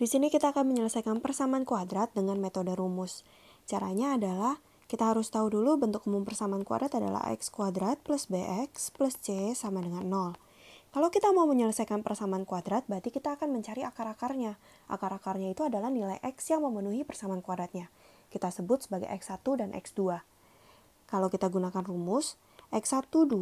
Di sini kita akan menyelesaikan persamaan kuadrat dengan metode rumus. Caranya adalah kita harus tahu dulu bentuk umum persamaan kuadrat adalah x kuadrat plus bx plus c sama dengan 0. Kalau kita mau menyelesaikan persamaan kuadrat, berarti kita akan mencari akar-akarnya. Akar-akarnya itu adalah nilai x yang memenuhi persamaan kuadratnya. Kita sebut sebagai x1 dan x2. Kalau kita gunakan rumus, x 1 2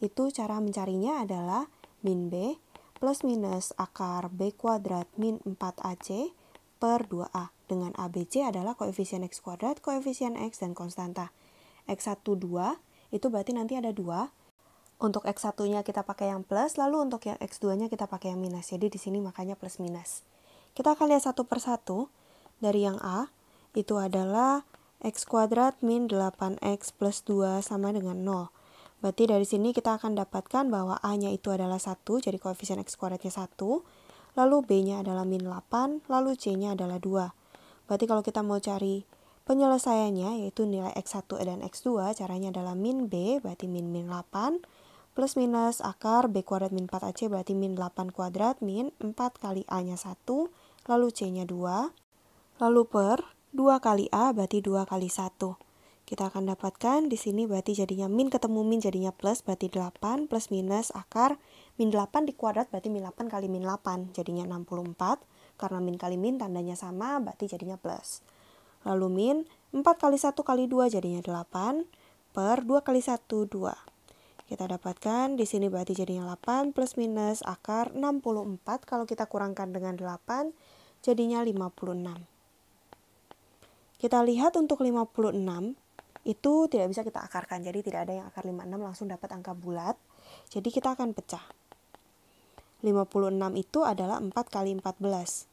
itu cara mencarinya adalah min b plus minus akar B kuadrat min 4AC per 2A dengan ABC adalah koefisien X kuadrat, koefisien X, dan konstanta. X12 itu berarti nanti ada 2. Untuk X1-nya kita pakai yang plus, lalu untuk yang X2-nya kita pakai yang minus. Jadi di sini makanya plus minus. Kita akan lihat satu per satu dari yang A itu adalah X kuadrat min 8X plus 2 sama dengan 0. Berarti dari sini kita akan dapatkan bahwa A-nya itu adalah 1, jadi koefisien X kuadratnya 1. Lalu B-nya adalah min 8, lalu C-nya adalah 2. Berarti kalau kita mau cari penyelesaiannya, yaitu nilai X1 dan X2, caranya adalah min B, berarti min min 8, plus minus akar B kuadrat min 4AC, berarti min 8 kuadrat, min 4 kali A-nya 1, lalu C-nya 2, lalu per 2 kali A, berarti 2 kali 1. Kita akan dapatkan di sini berarti jadinya min ketemu min jadinya plus berarti 8 plus minus akar min 8 di kuadrat berarti min 8 kali min 8 jadinya 64 karena min kali min tandanya sama berarti jadinya plus. Lalu min 4 kali 1 kali 2 jadinya 8 per 2 kali 1 2. Kita dapatkan di sini berarti jadinya 8 plus minus akar 64 kalau kita kurangkan dengan 8 jadinya 56. Kita lihat untuk 56 itu tidak bisa kita akarkan. Jadi tidak ada yang akar 56 langsung dapat angka bulat. Jadi kita akan pecah. 56 itu adalah 4 kali 14.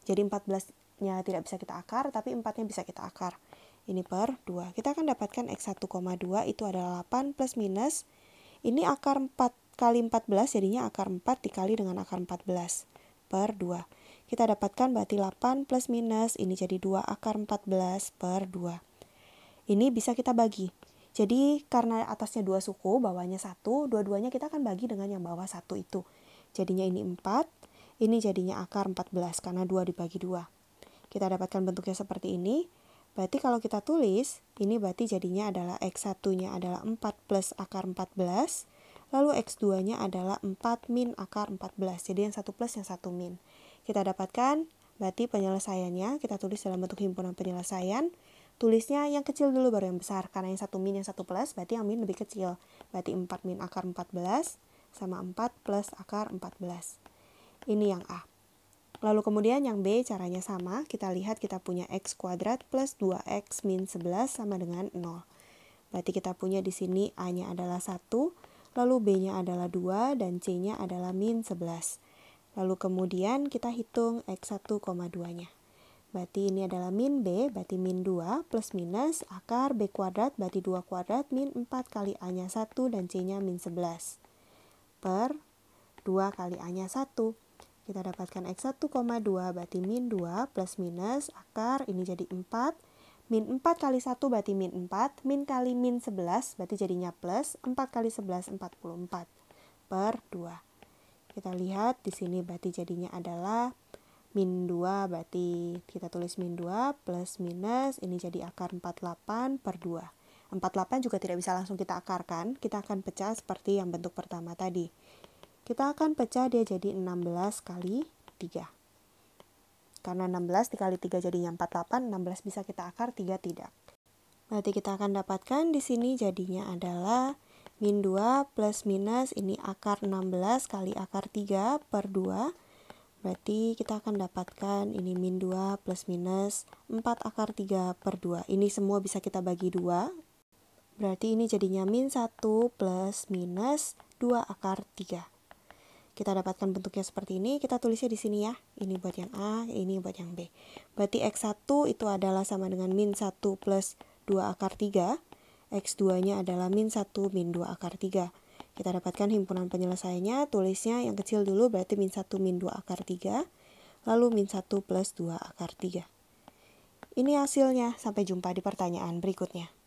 Jadi 14-nya tidak bisa kita akar, tapi 4-nya bisa kita akar. Ini per 2. Kita akan dapatkan X1,2 itu adalah 8 plus minus. Ini akar 4 kali 14, jadinya akar 4 dikali dengan akar 14 per 2. Kita dapatkan berarti 8 plus minus, ini jadi 2 akar 14 per 2. Ini bisa kita bagi. Jadi karena atasnya dua suku, bawahnya satu, dua-duanya kita akan bagi dengan yang bawah satu itu. Jadinya ini 4, ini jadinya akar 14 karena dua dibagi dua. Kita dapatkan bentuknya seperti ini. Berarti kalau kita tulis, ini berarti jadinya adalah X1-nya adalah 4 plus akar 14, lalu X2-nya adalah 4 min akar 14, jadi yang 1 plus yang 1 min. Kita dapatkan, berarti penyelesaiannya, kita tulis dalam bentuk himpunan penyelesaian, tulisnya yang kecil dulu baru yang besar karena yang satu min yang satu plus berarti yang min lebih kecil berarti 4 min akar 14 sama 4 plus akar 14 ini yang A lalu kemudian yang B caranya sama kita lihat kita punya X kuadrat plus 2X min 11 sama dengan 0 berarti kita punya di sini A nya adalah 1 lalu B nya adalah 2 dan C nya adalah min 11 lalu kemudian kita hitung X1,2 nya Berarti ini adalah min B, berarti min 2 plus minus akar B kuadrat, berarti 2 kuadrat, min 4 kali A-nya 1 dan C-nya min 11. Per 2 kali A-nya 1. Kita dapatkan X1,2 berarti min 2 plus minus akar ini jadi 4. Min 4 kali 1 berarti min 4. Min kali min 11 berarti jadinya plus. 4 kali 11, 44. Per 2. Kita lihat di sini berarti jadinya adalah min 2 berarti kita tulis min 2 plus minus ini jadi akar 48 per 2. 48 juga tidak bisa langsung kita akarkan, kita akan pecah seperti yang bentuk pertama tadi. Kita akan pecah dia jadi 16 kali 3. Karena 16 dikali 3 jadinya 48, 16 bisa kita akar, 3 tidak. Berarti kita akan dapatkan di sini jadinya adalah min 2 plus minus ini akar 16 kali akar 3 per 2 Berarti kita akan dapatkan ini min 2 plus minus 4 akar 3 per 2. Ini semua bisa kita bagi 2. Berarti ini jadinya min 1 plus minus 2 akar 3. Kita dapatkan bentuknya seperti ini, kita tulisnya di sini ya. Ini buat yang A, ini buat yang B. Berarti X1 itu adalah sama dengan min 1 plus 2 akar 3. X2-nya adalah min 1 min 2 akar 3 kita dapatkan himpunan penyelesaiannya, tulisnya yang kecil dulu berarti min 1 min 2 akar 3, lalu min 1 plus 2 akar 3. Ini hasilnya, sampai jumpa di pertanyaan berikutnya.